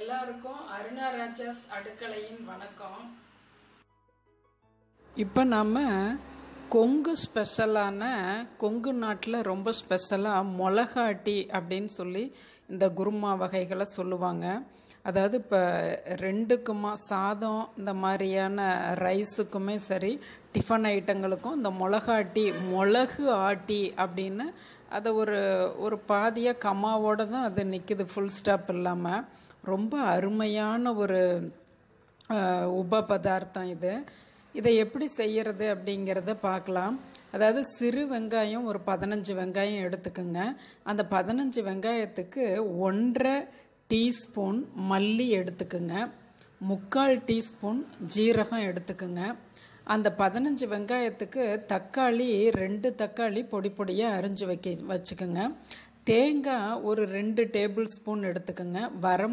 எல்லாருக்கும் அருணா ராஜாஸ் அடுக்கலையின் வணக்கம் இப்போ நம்ம கொங்கு ஸ்பெஷலான கொங்கு நாட்டில் ரொம்ப ஸ்பெஷலாக மொளகாட்டி அப்படின்னு சொல்லி இந்த குருமா வகைகளை சொல்லுவாங்க அதாவது இப்போ ரெண்டுக்குமா சாதம் இந்த மாதிரியான ரைஸுக்குமே சரி டிஃபன் ஐட்டங்களுக்கும் இந்த மிளகாட்டி மிளகு ஆட்டி அப்படின்னு அதை ஒரு ஒரு பாதியாக கமாவோட தான் அது நிற்கிது ஃபுல் ஸ்டாப் இல்லாமல் ரொம்ப அருமையான ஒரு உப பதார்த்தம் இது இதை எப்படி செய்கிறது அப்படிங்கிறத பார்க்கலாம் அதாவது சிறு வெங்காயம் ஒரு பதினஞ்சு வெங்காயம் எடுத்துக்கோங்க அந்த பதினஞ்சு வெங்காயத்துக்கு ஒன்றரை டீஸ்பூன் மல்லி எடுத்துக்கோங்க முக்கால் டீஸ்பூன் ஜீரகம் எடுத்துக்கோங்க அந்த பதினஞ்சு வெங்காயத்துக்கு தக்காளி ரெண்டு தக்காளி பொடி பொடியாக அரிஞ்சு வைக்க வச்சுக்கோங்க தேங்காய் ஒரு ரெண்டு டேபிள் ஸ்பூன் எடுத்துக்கோங்க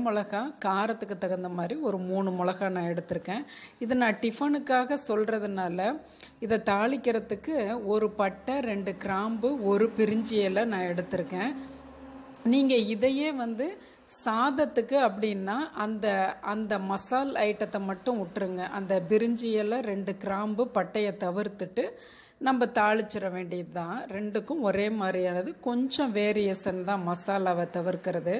மிளகா காரத்துக்கு தகுந்த மாதிரி ஒரு மூணு மிளகா நான் எடுத்திருக்கேன் இது நான் டிஃபனுக்காக சொல்கிறதுனால இதை தாளிக்கிறதுக்கு ஒரு பட்டை ரெண்டு கிராம்பு ஒரு பிரிஞ்சி எல்லாம் நான் எடுத்திருக்கேன் நீங்கள் இதையே வந்து சாதத்துக்கு அப்படின்னா அந்த அந்த மசால் ஐட்டத்தை மட்டும் விட்டுருங்க அந்த பிரிஞ்சி ரெண்டு கிராம்பு பட்டையை தவிர்த்துட்டு நம்ம தாளிச்சிட வேண்டியது தான் ரெண்டுக்கும் ஒரே மாதிரியானது கொஞ்சம் வேரியேஷன் தான் மசாலாவை தவிர்க்கிறது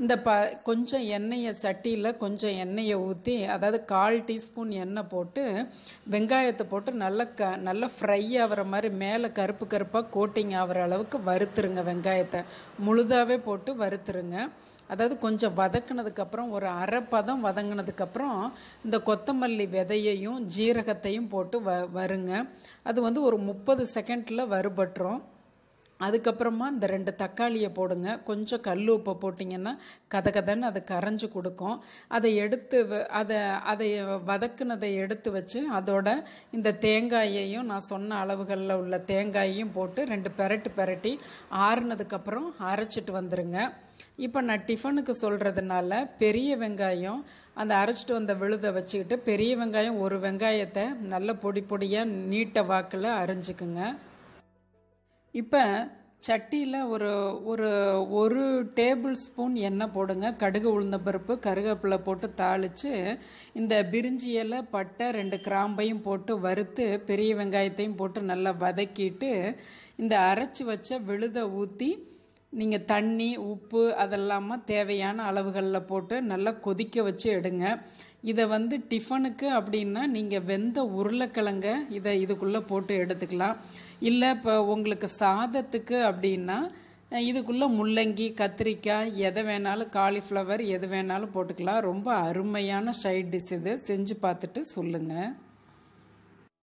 இந்த ப கொஞ்சம் எண்ணெயை சட்டியில் கொஞ்சம் எண்ணெயை ஊற்றி அதாவது கால் டீஸ்பூன் எண்ணெய் போட்டு வெங்காயத்தை போட்டு நல்லா க நல்லா ஃப்ரை ஆகிற மாதிரி மேலே கருப்பு கருப்பாக கோட்டிங் ஆகிற அளவுக்கு வறுத்துருங்க வெங்காயத்தை முழுதாகவே போட்டு வறுத்துருங்க அதாவது கொஞ்சம் வதக்கினதுக்கப்புறம் ஒரு அரை பதம் வதங்கினதுக்கப்புறம் இந்த கொத்தமல்லி விதையையும் ஜீரகத்தையும் போட்டு வ வருங்க அது வந்து ஒரு முப்பது செகண்டில் வறுபட்டுரும் அதுக்கப்புறமா இந்த ரெண்டு தக்காளியை போடுங்க கொஞ்சம் கல் உப்பை போட்டிங்கன்னா கதை கதன்னு அது கரைஞ்சி கொடுக்கும் அதை எடுத்து அதை அதை வதக்குனதை எடுத்து வச்சு அதோட இந்த தேங்காயையும் நான் சொன்ன அளவுகளில் உள்ள தேங்காயையும் போட்டு ரெண்டு பெரட்டு பெரட்டி ஆறுனதுக்கப்புறம் அரைச்சிட்டு வந்துடுங்க இப்போ நான் டிஃபனுக்கு சொல்கிறதுனால பெரிய வெங்காயம் அந்த அரைச்சிட்டு வந்த விழுதை வச்சுக்கிட்டு பெரிய வெங்காயம் ஒரு வெங்காயத்தை நல்ல பொடி பொடியாக நீட்ட வாக்கில் அரைஞ்சிக்குங்க இப்போ சட்டியில் ஒரு ஒரு ஒரு டேபிள் ஸ்பூன் எண்ணெய் போடுங்க கடுகு உளுந்த பருப்பு கருவேப்பிலை போட்டு தாளித்து இந்த பிரிஞ்சி இலை பட்டை ரெண்டு கிராம்பையும் போட்டு வறுத்து பெரிய வெங்காயத்தையும் போட்டு நல்லா வதக்கிட்டு இந்த அரைச்சி வச்ச விழுதை ஊற்றி நீங்கள் தண்ணி உப்பு அதெல்லாம தேவையான அளவுகளில் போட்டு நல்லா கொதிக்க வச்சு எடுங்க இதை வந்து டிஃபனுக்கு அப்படின்னா நீங்கள் வெந்த உருளைக்கிழங்க இதை இதுக்குள்ளே போட்டு எடுத்துக்கலாம் இல்லை இப்போ உங்களுக்கு சாதத்துக்கு அப்படின்னா இதுக்குள்ளே முள்ளங்கி கத்திரிக்காய் எதை வேணாலும் காலிஃப்ளவர் எது வேணாலும் போட்டுக்கலாம் ரொம்ப அருமையான சைட் டிஷ் இது செஞ்சு பார்த்துட்டு சொல்லுங்கள்